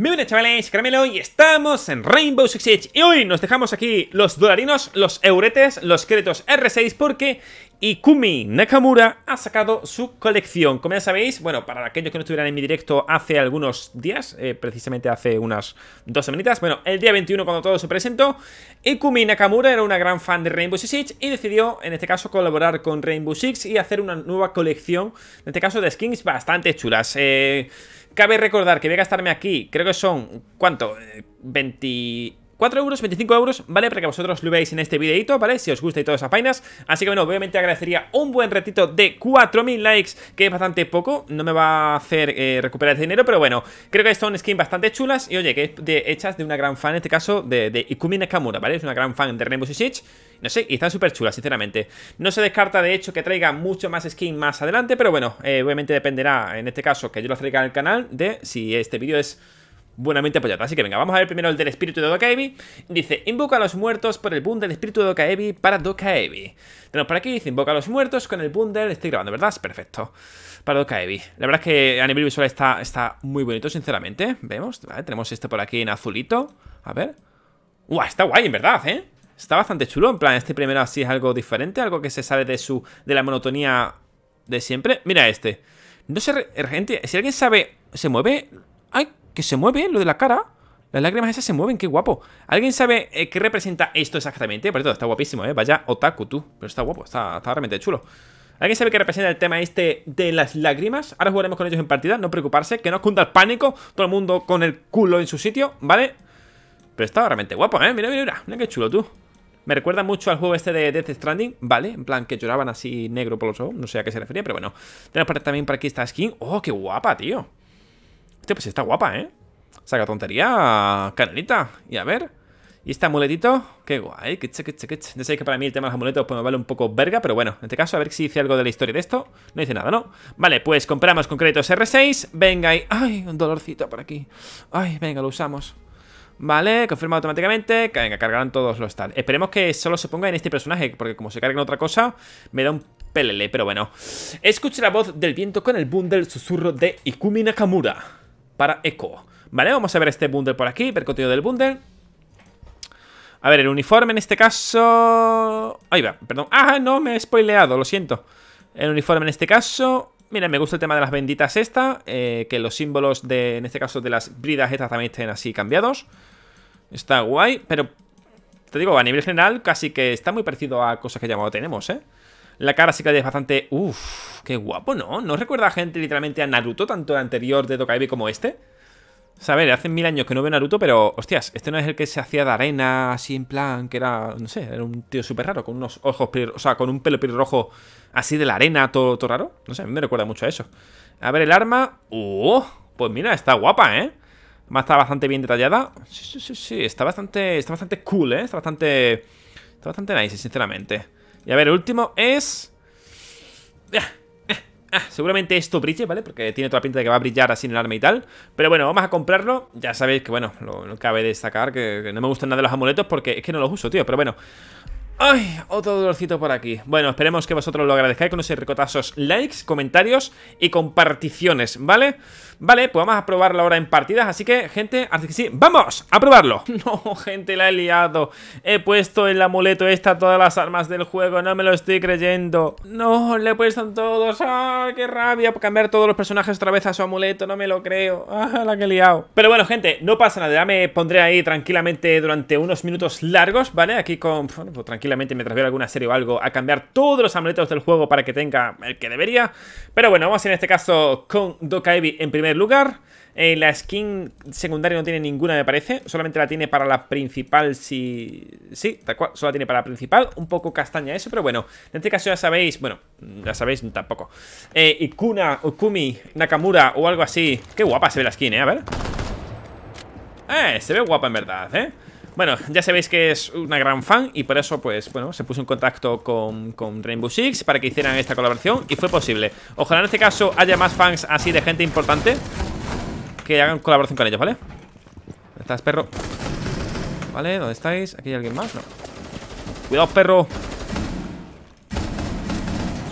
Muy chavales, Caramelo y estamos en Rainbow Six Siege Y hoy nos dejamos aquí los dolarinos, los euretes, los créditos R6 Porque y Nakamura ha sacado su colección. Como ya sabéis, bueno, para aquellos que no estuvieran en mi directo hace algunos días, eh, precisamente hace unas dos semanitas, bueno, el día 21 cuando todo se presentó, Ikumi Nakamura era una gran fan de Rainbow Six y decidió, en este caso, colaborar con Rainbow Six y hacer una nueva colección, en este caso de skins bastante chulas. Eh, cabe recordar que voy a gastarme aquí, creo que son, ¿cuánto? 20... Eh, 4 euros, 25 euros, ¿vale? Para que vosotros lo veáis en este videito, ¿vale? Si os gusta y todas esas vainas. Así que bueno, obviamente agradecería un buen ratito de 4.000 likes, que es bastante poco. No me va a hacer eh, recuperar ese dinero, pero bueno, creo que son skins bastante chulas. Y oye, que de, hechas de una gran fan, en este caso, de, Ikumi Nakamura, ¿vale? Es una gran fan de Rainbow Six no sé, y están súper chulas, sinceramente. No se descarta, de hecho, que traiga mucho más skin más adelante, pero bueno, eh, obviamente dependerá, en este caso, que yo lo traiga el canal, de si este vídeo es buenamente apoyado. Así que venga, vamos a ver primero el del espíritu de Dokaebi. Dice, invoca a los muertos por el boom espíritu de Dokaebi para Dokaebi. Tenemos por aquí, dice, invoca a los muertos con el bundle. Estoy grabando, ¿verdad? Es perfecto. Para Dokaebi. La verdad es que a nivel visual está, está muy bonito, sinceramente. Vemos, vale, tenemos este por aquí en azulito. A ver. Uah, está guay, en verdad, ¿eh? Está bastante chulo, en plan, este primero así es algo diferente, algo que se sale de su de la monotonía de siempre. Mira este. No sé, gente, si alguien sabe, se mueve, ¡Ay! que se mueve, lo de la cara. Las lágrimas esas se mueven, qué guapo. ¿Alguien sabe eh, qué representa esto exactamente? Por cierto, está guapísimo, ¿eh? Vaya otaku tú. Pero está guapo, está, realmente chulo. ¿Alguien sabe qué representa el tema este de las lágrimas? Ahora jugaremos con ellos en partida, no preocuparse, que no os cunda el pánico, todo el mundo con el culo en su sitio, ¿vale? Pero está realmente guapo, ¿eh? Mira, mira, mira, mira qué chulo tú. Me recuerda mucho al juego este de Death Stranding, ¿vale? En plan, que lloraban así negro por los ojos, no sé a qué se refería, pero bueno. Tenemos también por aquí esta skin. ¡Oh, qué guapa, tío! pues está guapa, ¿eh? Saca tontería, canelita. Y a ver. ¿Y este amuletito? Qué guay, que che, que che, que Ya sabéis que para mí el tema de los amuletos pues me vale un poco verga, pero bueno, en este caso a ver si dice algo de la historia de esto. No dice nada, ¿no? Vale, pues compramos Concretos R6. Venga y... ¡Ay! Un dolorcito por aquí. ¡Ay! Venga, lo usamos. Vale, confirma automáticamente. Venga, cargarán todos los tal. Esperemos que solo se ponga en este personaje, porque como se carga en otra cosa, me da un pelele, pero bueno. Escuche la voz del viento con el boom del susurro de Ikumi Nakamura para Echo. Vale, vamos a ver este bundle por aquí, ver contenido del bundle. A ver, el uniforme en este caso... Ahí va, perdón. Ah, no, me he spoileado, lo siento. El uniforme en este caso... Mira, me gusta el tema de las benditas esta, eh, que los símbolos de, en este caso, de las bridas estas también estén así cambiados. Está guay, pero te digo, a nivel general casi que está muy parecido a cosas que ya no tenemos, ¿eh? La cara sí que es bastante... Uff, qué guapo, ¿no? ¿No recuerda a gente literalmente a Naruto, tanto el anterior de Dokkaebi como este? saber a ver, hace mil años que no veo Naruto, pero, hostias, este no es el que se hacía de arena, así en plan, que era, no sé, era un tío súper raro, con unos ojos, o sea, con un pelo rojo así de la arena, todo, raro. No sé, a mí me recuerda mucho a eso. A ver, el arma... ¡Uh! Pues mira, está guapa, ¿eh? está está bastante bien detallada. Sí, sí, sí, sí, está bastante, está bastante cool, ¿eh? Está bastante, está bastante nice, sinceramente. Y a ver, el último es... Eh, eh, eh, seguramente esto brille, ¿vale? Porque tiene toda la pinta de que va a brillar así en el arma y tal Pero bueno, vamos a comprarlo Ya sabéis que, bueno, lo, cabe destacar que, no me gustan nada de los amuletos porque es que no los uso, tío Pero bueno, Ay, otro dolorcito por aquí. Bueno, esperemos que vosotros lo agradezcáis con esos ricotazos likes, comentarios y comparticiones, ¿vale? Vale, pues vamos a probarlo ahora en partidas, así que, gente, así que sí, ¡vamos a probarlo! No, gente, la he liado. He puesto el amuleto esta todas las armas del juego, no me lo estoy creyendo. No, le he puesto en todos. ¡Ah, qué rabia! Cambiar todos los personajes otra vez a su amuleto, no me lo creo. ¡Ah, la que he liado! Pero bueno, gente, no pasa nada, ya me pondré ahí tranquilamente durante unos minutos largos, ¿vale? Aquí con... Bueno, pues tranquilo tranquilamente mientras veo alguna serie o algo a cambiar todos los amuletos del juego para que tenga el que debería. Pero bueno, vamos en este caso con Dokaebi en primer lugar. Eh, la skin secundaria no tiene ninguna, me parece. Solamente la tiene para la principal, si... Sí, tal solo la tiene para la principal. Un poco castaña eso, pero bueno. En este caso ya sabéis... Bueno, ya sabéis tampoco. Eh, Ikuna, Okumi, Nakamura o algo así. Qué guapa se ve la skin, ¿eh? A ver. Eh, se ve guapa en verdad, ¿eh? Bueno, ya sabéis que es una gran fan y por eso, pues, bueno, se puso en contacto con, Rainbow Six para que hicieran esta colaboración y fue posible. Ojalá en este caso haya más fans así de gente importante que hagan colaboración con ellos, ¿vale? ¿Dónde estás, perro? ¿Vale? ¿Dónde estáis? ¿Aquí hay alguien más? No. Cuidado, perro.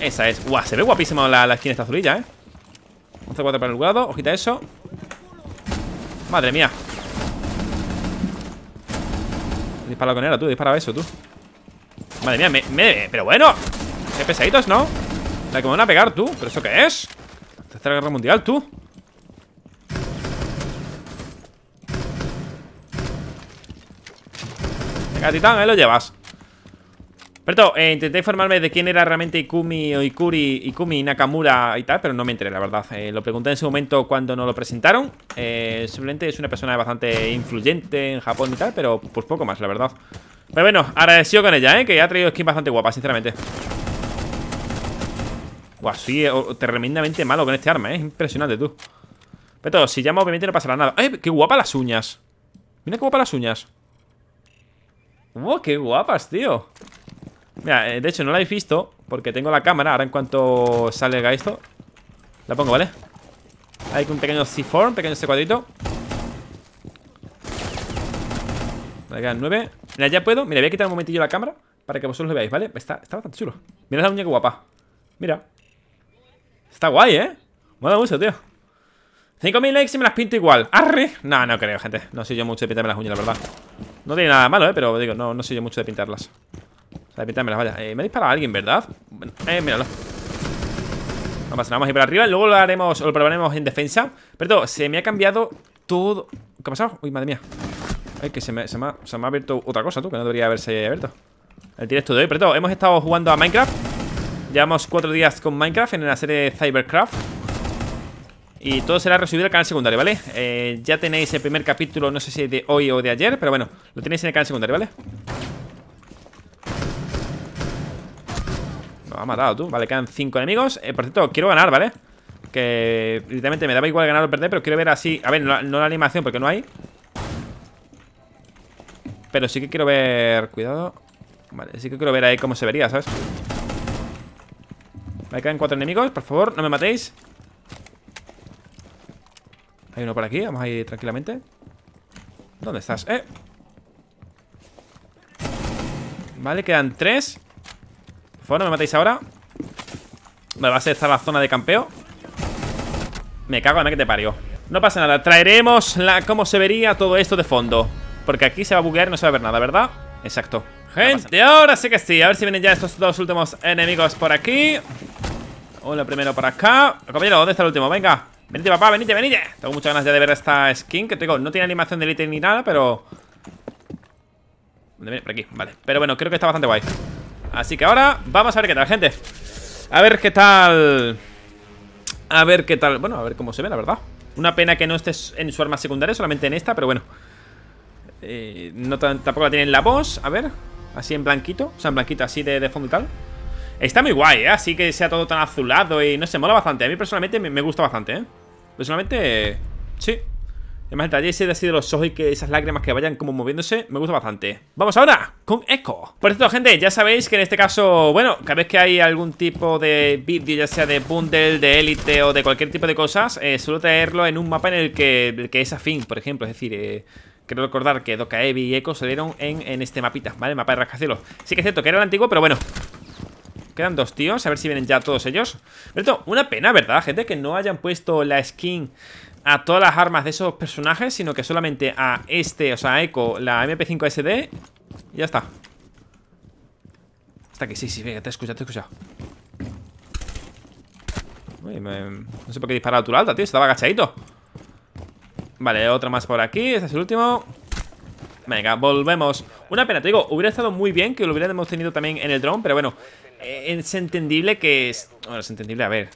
Esa es. Guau, se ve guapísima la, la esquina esta azulilla, ¿eh? 11-4 para el lado. Ojita eso. Madre mía. Dispara con conera, tú, dispara eso, tú Madre mía, me, me, pero bueno Qué pesaditos, ¿no? La que me van a pegar, tú ¿Pero eso qué es? Tercera guerra mundial, tú Venga, titán, ahí lo llevas pero eh, intenté informarme de quién era realmente Ikumi o Ikuri, Ikumi Nakamura y tal, pero no me enteré, la verdad. Eh, lo pregunté en ese momento cuando no lo presentaron. Eh, simplemente es una persona bastante influyente en Japón y tal, pero pues poco más, la verdad. Pero bueno, agradecido con ella, ¿eh? Que ha traído skin bastante guapa, sinceramente. Guau, sí, tremendamente malo con este arma, ¿eh? Impresionante, tú. Pero si llama, obviamente no pasará nada. Ay, ¡Qué guapa las uñas! Mira qué guapas las uñas. ¡Wow! ¡Qué guapas, tío! Mira, eh, de hecho no la habéis visto Porque tengo la cámara Ahora en cuanto salga esto La pongo, ¿vale? Hay un pequeño C4 pequeño este cuadrito Me quedan 9 Mira, ya puedo Mira, voy a quitar un momentillo la cámara Para que vosotros lo veáis, ¿vale? Está, está bastante chulo Mira la uña que guapa Mira Está guay, ¿eh? Mola mucho, tío 5.000 likes y me las pinto igual ¡Arre! No, no creo, gente No soy yo mucho de pintarme las uñas, la verdad No tiene nada malo, ¿eh? Pero digo, no, no soy yo mucho de pintarlas o vaya. Eh, me ha disparado alguien, ¿verdad? eh, míralo. vamos a ir para arriba. Luego lo haremos, lo probaremos en defensa. Pero todo, se me ha cambiado todo. ¿Qué ha pasado? Uy, madre mía. Ay, que se me, ha, abierto otra cosa, tú, que no debería haberse abierto. El directo de eh. hoy, pero todo, hemos estado jugando a Minecraft. Llevamos cuatro días con Minecraft en la serie Cybercraft. Y todo será resumido el canal secundario, ¿vale? Eh, ya tenéis el primer capítulo, no sé si de hoy o de ayer, pero bueno, lo tenéis en el canal secundario, ¿vale? Nos ha matado, tú Vale, quedan cinco enemigos eh, Por cierto, quiero ganar, ¿vale? Que literalmente me daba igual ganar o perder Pero quiero ver así A ver, no, la animación porque no hay Pero sí que quiero ver... Cuidado Vale, sí que quiero ver ahí cómo se vería, ¿sabes? Vale, quedan cuatro enemigos Por favor, no me matéis Hay uno por aquí Vamos a ir tranquilamente ¿Dónde estás? Eh Vale, quedan tres bueno, me matéis ahora Me va a ser esta la zona de campeo Me cago en la que te parió No pasa nada, traeremos la, cómo se vería todo esto de fondo Porque aquí se va a buguear y no se va a ver nada, ¿verdad? Exacto Gente, ahora sí que sí A ver si vienen ya estos dos últimos enemigos por aquí Hola, primero por acá ¿dónde está el último? Venga Venite, papá, venite, venite Tengo muchas ganas ya de ver esta skin Que tengo, no tiene animación de elite ni nada, pero... Por aquí, vale Pero bueno, creo que está bastante guay Así que ahora vamos a ver qué tal, gente A ver qué tal A ver qué tal Bueno, a ver cómo se ve, la verdad Una pena que no estés en su arma secundaria, solamente en esta, pero bueno eh, no Tampoco la tiene la voz, a ver Así en blanquito, o sea, en blanquito, así de, de fondo y tal Está muy guay, ¿eh? Así que sea todo tan azulado y no sé, mola bastante A mí personalmente me, me gusta bastante, ¿eh? Personalmente, sí Además, el detalle ese de así de los ojos y que esas lágrimas que vayan como moviéndose, me gusta bastante. Vamos ahora con Echo. Por cierto, gente, ya sabéis que en este caso, bueno, cada vez que hay algún tipo de vídeo, ya sea de bundle, de élite o de cualquier tipo de cosas, eh, suelo traerlo en un mapa en el que, que es afín, por ejemplo. Es decir, eh, Quiero recordar que Evi y Echo salieron en, en este mapita, ¿vale? El mapa de rascacielos. Sí que es cierto que era el antiguo, pero bueno, Quedan dos tíos, a ver si vienen ya todos ellos Pero una pena, ¿verdad, gente? Que no hayan puesto la skin a todas las armas de esos personajes, sino que solamente a este, o sea, a Echo, la MP5 SD, y ya está. Hasta que sí, sí, venga, te he escuchado, te he escuchado. Uy, me... No sé por qué he disparado a tu alta, tío, estaba agachadito. Vale, otra más por aquí, este es el último. Venga, volvemos. Una pena, te digo, hubiera estado muy bien que lo hubiéramos tenido también en el drone, pero bueno, eh, es entendible que es... Bueno, es entendible, a ver.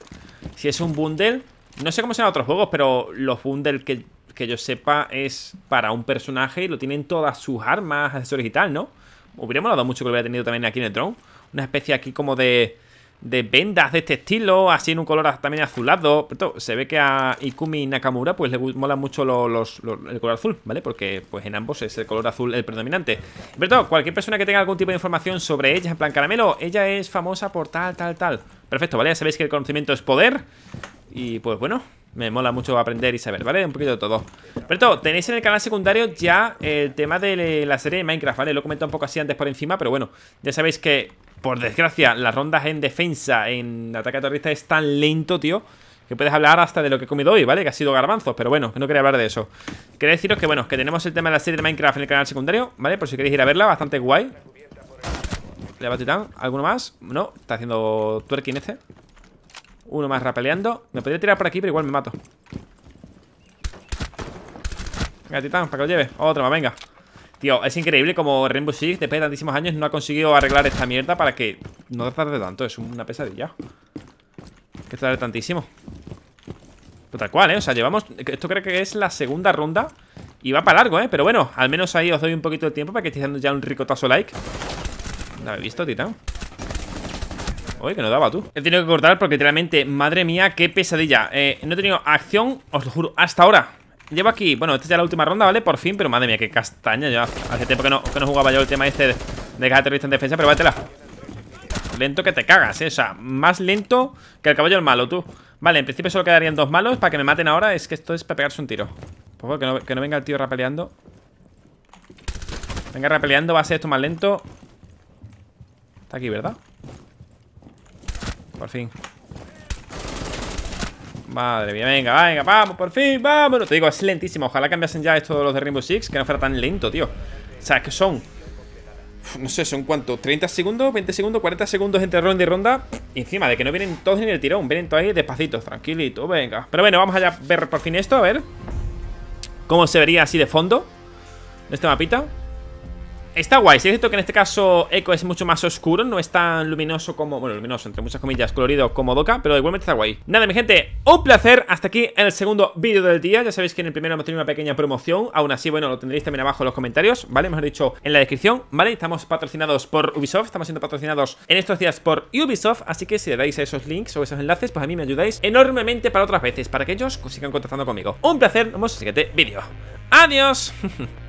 Si es un bundle, no sé cómo sean otros juegos, pero los bundles que, que yo sepa es para un personaje y lo tienen todas sus armas, accesorios y tal, ¿no? Hubiera molado mucho que lo hubiera tenido también aquí en el drone. Una especie aquí como de de vendas de este estilo, así en un color también azulado. Pero se ve que a Ikumi Nakamura pues le mola mucho el color azul, ¿vale? Porque pues en ambos es el color azul el predominante. Pero todo, cualquier persona que tenga algún tipo de información sobre ella, en plan caramelo, ella es famosa por tal, tal, tal. Perfecto, ¿vale? Ya sabéis que el conocimiento es poder. Y pues bueno, me mola mucho aprender y saber, ¿vale? Un poquito de todo. Pero todo, tenéis en el canal secundario ya el tema de la serie de Minecraft, ¿vale? Lo he comentado un poco así antes por encima, pero bueno, ya sabéis que por desgracia, las rondas en defensa, en ataque terrorista, es tan lento, tío, que puedes hablar hasta de lo que he comido hoy, ¿vale? Que ha sido garbanzos, pero bueno, no quería hablar de eso. Quería deciros que, bueno, que tenemos el tema de la serie de Minecraft en el canal secundario, ¿vale? Por si queréis ir a verla, bastante guay. Le va titán. ¿Alguno más? No, está haciendo twerking este. Uno más rapeleando. Me podría tirar por aquí, pero igual me mato. Venga, titán, para que lo lleve. Otro más, venga. Tío, es increíble como Rainbow Six, después de tantísimos años, no ha conseguido arreglar esta mierda para que no tarde tanto. Es una pesadilla. Que tarde tantísimo. Pero pues tal cual, ¿eh? O sea, llevamos... Esto creo que es la segunda ronda. Y va para largo, ¿eh? Pero bueno, al menos ahí os doy un poquito de tiempo para que estéis dando ya un ricotazo like. ¿La habéis visto, titán? Uy, que no daba tú He tenido que cortar porque literalmente, madre mía, qué pesadilla eh, No he tenido acción, os lo juro, hasta ahora llevo aquí, bueno, esta es ya la última ronda, ¿vale? Por fin, pero madre mía, qué castaña Yo hace tiempo que no, jugaba yo el tema este de, de caja en defensa, pero váyatela Lento que te cagas, ¿eh? O sea, más lento que el caballo el malo, tú Vale, en principio solo quedarían dos malos Para que me maten ahora, es que esto es para pegarse un tiro Por favor, que no, que no venga el tío rapeleando Venga rapeleando, va a ser esto más lento Está aquí, ¿verdad? Por fin Madre mía, venga, venga, vamos, por fin, vámonos Te digo, es lentísimo, ojalá cambiasen ya esto de los de Rainbow Six Que no fuera tan lento, tío O sea, es que son no sé, son cuántos, 30 segundos, 20 segundos, 40 segundos entre ronda y ronda. encima de que no vienen todos ni el tirón, vienen todos ahí despacitos, tranquilito, venga. Pero bueno, vamos allá a ver por fin esto, a ver. ¿Cómo se vería así de fondo? Este mapita. Está guay, sí es cierto que en este caso Echo es mucho más oscuro, no es tan luminoso como, bueno, luminoso, entre muchas comillas, colorido como Doca, pero igualmente está guay. Nada, mi gente, un placer, hasta aquí en el segundo vídeo del día, ya sabéis que en el primero hemos tenido una pequeña promoción, aún así, bueno, lo tendréis también abajo en los comentarios, ¿vale? Mejor dicho, en la descripción, ¿vale? Estamos patrocinados por Ubisoft, estamos siendo patrocinados en estos días por Ubisoft, así que si le dais a esos links o esos enlaces, pues a mí me ayudáis enormemente para otras veces, para que ellos sigan contactando conmigo. Un placer, nos vemos en el siguiente vídeo. ¡Adiós!